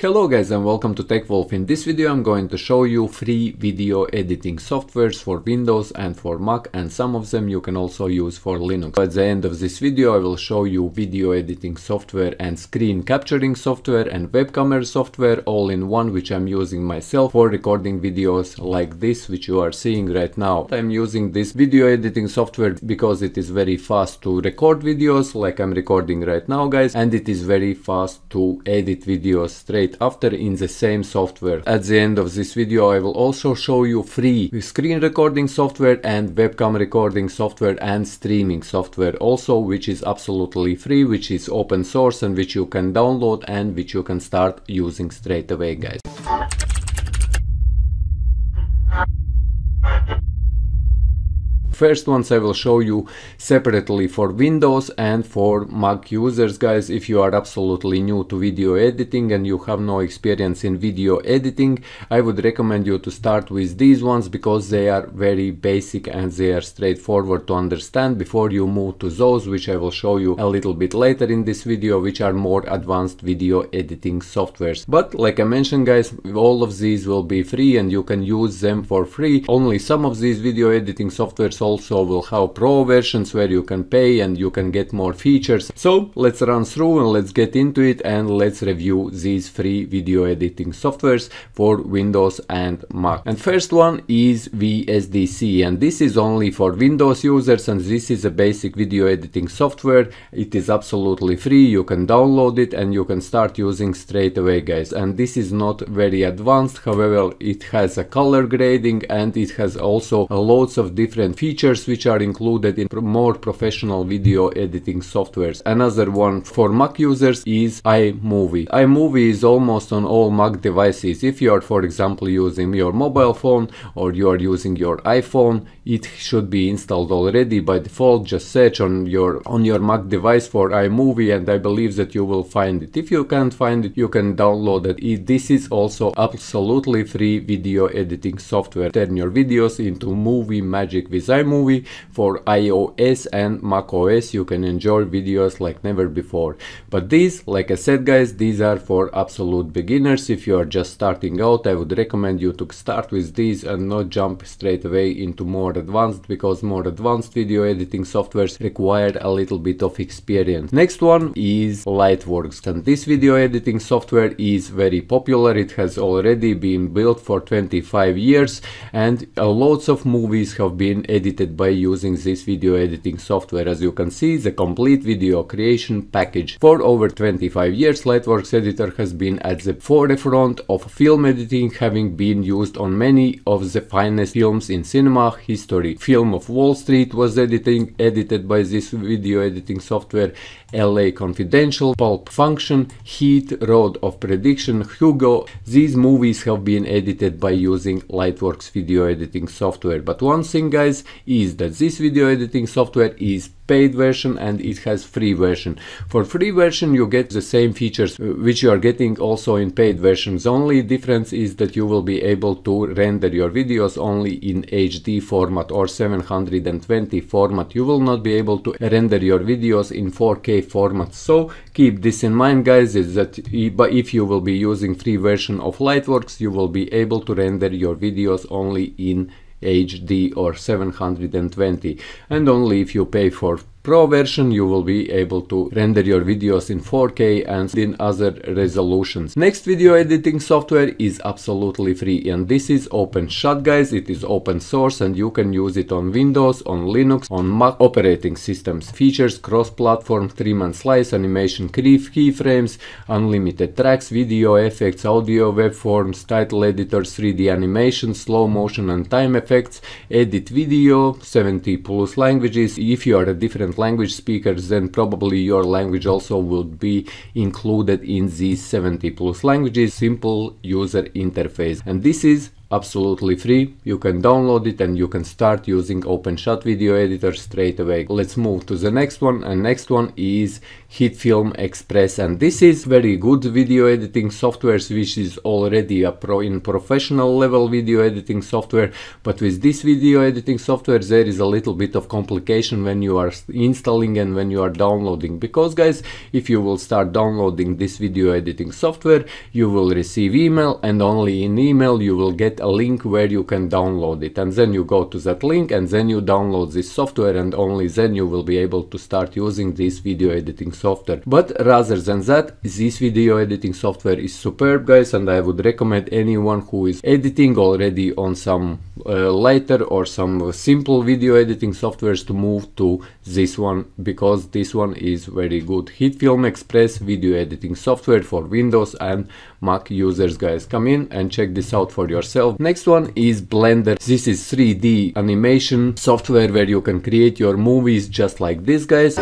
Hello guys and welcome to TechWolf. In this video I'm going to show you free video editing softwares for Windows and for Mac and some of them you can also use for Linux. At the end of this video I will show you video editing software and screen capturing software and webcam software all in one which I'm using myself for recording videos like this which you are seeing right now. I'm using this video editing software because it is very fast to record videos like I'm recording right now guys and it is very fast to edit videos straight create after in the same software. At the end of this video I will also show you free screen recording software and webcam recording software and streaming software also which is absolutely free which is open source and which you can download and which you can start using straight away guys. first ones I will show you separately for Windows and for Mac users guys if you are absolutely new to video editing and you have no experience in video editing I would recommend you to start with these ones because they are very basic and they are straightforward to understand before you move to those which I will show you a little bit later in this video which are more advanced video editing softwares but like I mentioned guys all of these will be free and you can use them for free only some of these video editing softwares also will have pro versions where you can pay and you can get more features. So let's run through and let's get into it and let's review these free video editing softwares for Windows and Mac. And first one is VSDC and this is only for Windows users and this is a basic video editing software. It is absolutely free, you can download it and you can start using straight away guys. And this is not very advanced, however it has a color grading and it has also loads of different features features which are included in more professional video editing softwares. Another one for Mac users is iMovie. iMovie is almost on all Mac devices. If you are for example using your mobile phone or you are using your iPhone, it should be installed already by default. Just search on your on your Mac device for iMovie and I believe that you will find it. If you can't find it, you can download it. This is also absolutely free video editing software. Turn your videos into movie magic with iMovie iMovie for iOS and macOS you can enjoy videos like never before. But these, like I said guys, these are for absolute beginners. If you are just starting out, I would recommend you to start with these and not jump straight away into more advanced because more advanced video editing softwares require a little bit of experience. Next one is Lightworks and this video editing software is very popular. It has already been built for 25 years and lots of movies have been edited edited by using this video editing software. As you can see, the complete video creation package. For over 25 years, Lightworks Editor has been at the forefront of film editing, having been used on many of the finest films in cinema history. Film of Wall Street was editing, edited by this video editing software LA Confidential, Pulp Function, Heat, Road of Prediction, Hugo. These movies have been edited by using Lightworks video editing software. But one thing guys is that this video editing software is paid version and it has free version. For free version you get the same features uh, which you are getting also in paid versions. Only difference is that you will be able to render your videos only in HD format or 720 format. You will not be able to render your videos in 4K format. So keep this in mind guys is that if you will be using free version of Lightworks you will be able to render your videos only in HD or 720 and only if you pay for Pro version you will be able to render your videos in 4K and in other resolutions. Next video editing software is absolutely free and this is OpenShot guys, it is open source and you can use it on Windows, on Linux, on Mac operating systems. Features cross-platform, 3-man slice, animation keyframes, unlimited tracks, video effects, audio waveforms, title editors, 3D animation, slow motion and time effects, edit video, 70 plus languages if you are a different different language speakers, then probably your language also would be included in these 70 plus languages simple user interface. And this is absolutely free. You can download it and you can start using OpenShot video editor straight away. Let's move to the next one and next one is HitFilm Express and this is very good video editing software which is already a pro in professional level video editing software but with this video editing software there is a little bit of complication when you are installing and when you are downloading because guys if you will start downloading this video editing software you will receive email and only in email you will get a link where you can download it and then you go to that link and then you download this software and only then you will be able to start using this video editing software but rather than that this video editing software is superb guys and I would recommend anyone who is editing already on some uh, lighter or some simple video editing softwares to move to this one because this one is very good HitFilm Express video editing software for Windows and Mac users guys come in and check this out for yourself next one is Blender. This is 3D animation software where you can create your movies just like these guys.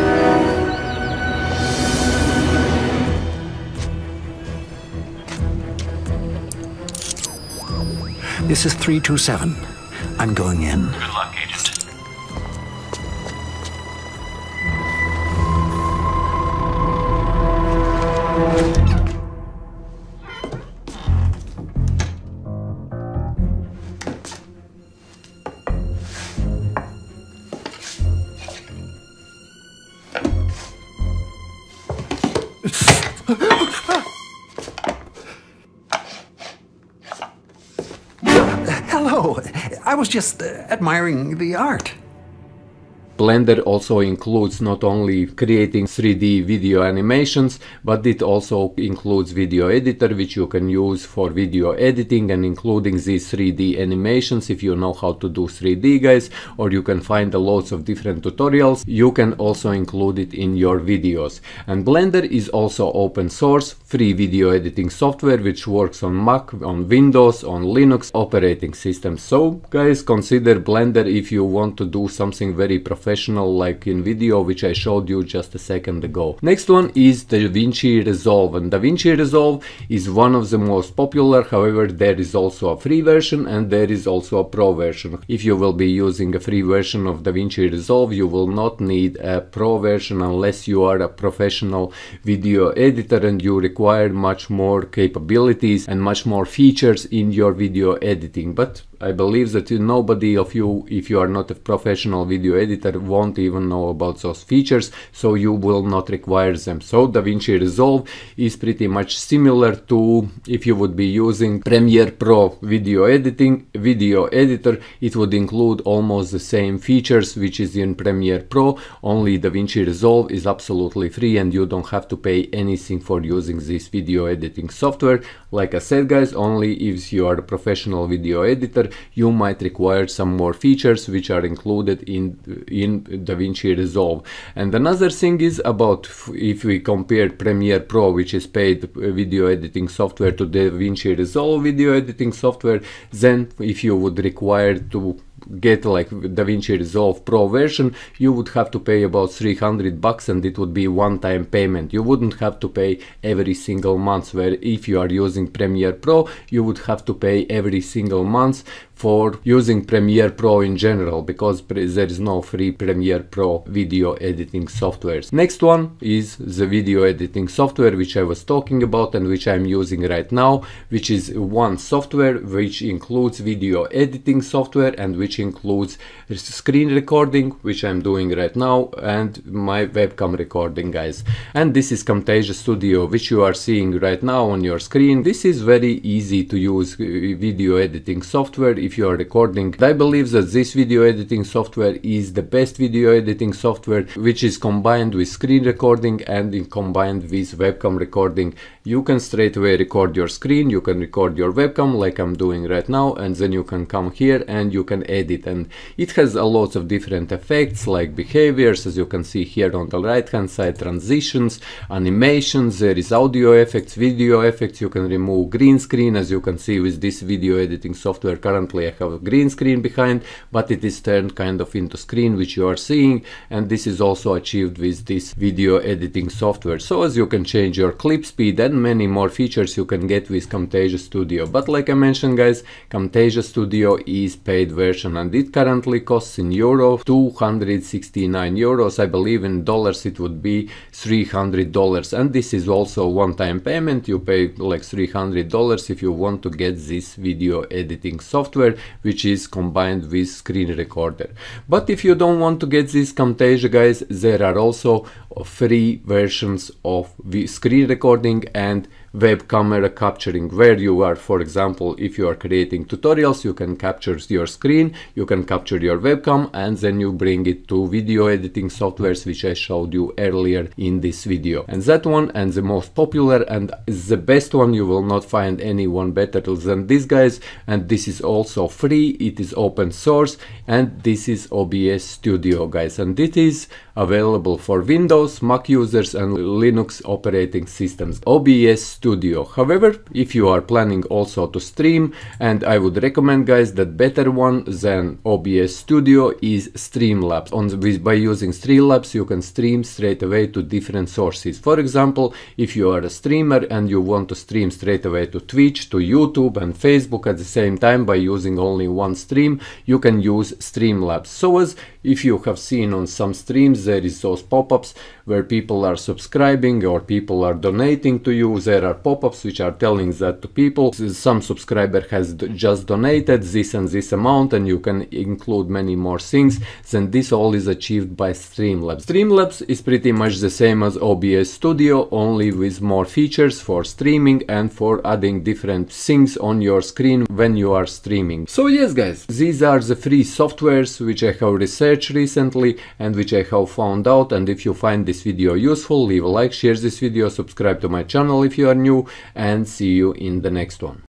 This is 327. I'm going in. Hello. I was just uh, admiring the art. Blender also includes not only creating 3D video animations, but it also includes video editor, which you can use for video editing and including these 3D animations if you know how to do 3D guys, or you can find lots of different tutorials. You can also include it in your videos. And Blender is also open source, free video editing software, which works on Mac, on Windows, on Linux operating systems. So guys, consider Blender if you want to do something very professional professional like in video which I showed you just a second ago. Next one is DaVinci Resolve and DaVinci Resolve is one of the most popular however there is also a free version and there is also a pro version. If you will be using a free version of DaVinci Resolve you will not need a pro version unless you are a professional video editor and you require much more capabilities and much more features in your video editing but I believe that nobody of you, if you are not a professional video editor, won't even know about those features, so you will not require them. So DaVinci Resolve is pretty much similar to if you would be using Premiere Pro video editing, video editor, it would include almost the same features which is in Premiere Pro, only DaVinci Resolve is absolutely free and you don't have to pay anything for using this video editing software. Like I said guys, only if you are a professional video editor, you might require some more features which are included in, in in DaVinci Resolve. And another thing is about if we compare Premiere Pro, which is paid video editing software to DaVinci Resolve video editing software, then if you would require to get like DaVinci Resolve Pro version, you would have to pay about 300 bucks and it would be one-time payment. You wouldn't have to pay every single month where if you are using Premiere Pro, you would have to pay every single month for using Premiere Pro in general because there is no free Premiere Pro video editing software. Next one is the video editing software which I was talking about and which I'm using right now, which is one software which includes video editing software and which which includes screen recording, which I'm doing right now, and my webcam recording, guys. And this is Camtasia Studio, which you are seeing right now on your screen. This is very easy to use uh, video editing software if you are recording. I believe that this video editing software is the best video editing software, which is combined with screen recording and combined with webcam recording. You can straight away record your screen, you can record your webcam like I'm doing right now, and then you can come here and you can edit edit and it has a lot of different effects like behaviors as you can see here on the right hand side transitions animations there is audio effects video effects you can remove green screen as you can see with this video editing software currently I have a green screen behind but it is turned kind of into screen which you are seeing and this is also achieved with this video editing software so as you can change your clip speed and many more features you can get with Camtasia Studio but like I mentioned guys Camtasia Studio is paid version and it currently costs in euro 269 euros I believe in dollars it would be 300 dollars and this is also one-time payment you pay like 300 dollars if you want to get this video editing software which is combined with screen recorder but if you don't want to get this Camtasia guys there are also free versions of screen recording and web camera capturing where you are for example if you are creating tutorials you can capture your screen you can capture your webcam and then you bring it to video editing softwares which I showed you earlier in this video and that one and the most popular and the best one you will not find anyone better than these guys and this is also free it is open source and this is OBS studio guys and it is available for Windows Windows, Mac users and Linux operating systems OBS Studio. However, if you are planning also to stream, and I would recommend guys that better one than OBS Studio is Streamlabs. On the, by using Streamlabs you can stream straight away to different sources. For example, if you are a streamer and you want to stream straight away to Twitch, to YouTube and Facebook at the same time by using only one stream, you can use Streamlabs. So as if you have seen on some streams there is those pop-ups where people are subscribing or people are donating to you. There are pop-ups which are telling that to people. Some subscriber has just donated this and this amount and you can include many more things. Then this all is achieved by Streamlabs. Streamlabs is pretty much the same as OBS Studio only with more features for streaming and for adding different things on your screen when you are streaming. So yes guys, these are the free softwares which I have received recently and which I have found out and if you find this video useful leave a like, share this video, subscribe to my channel if you are new and see you in the next one.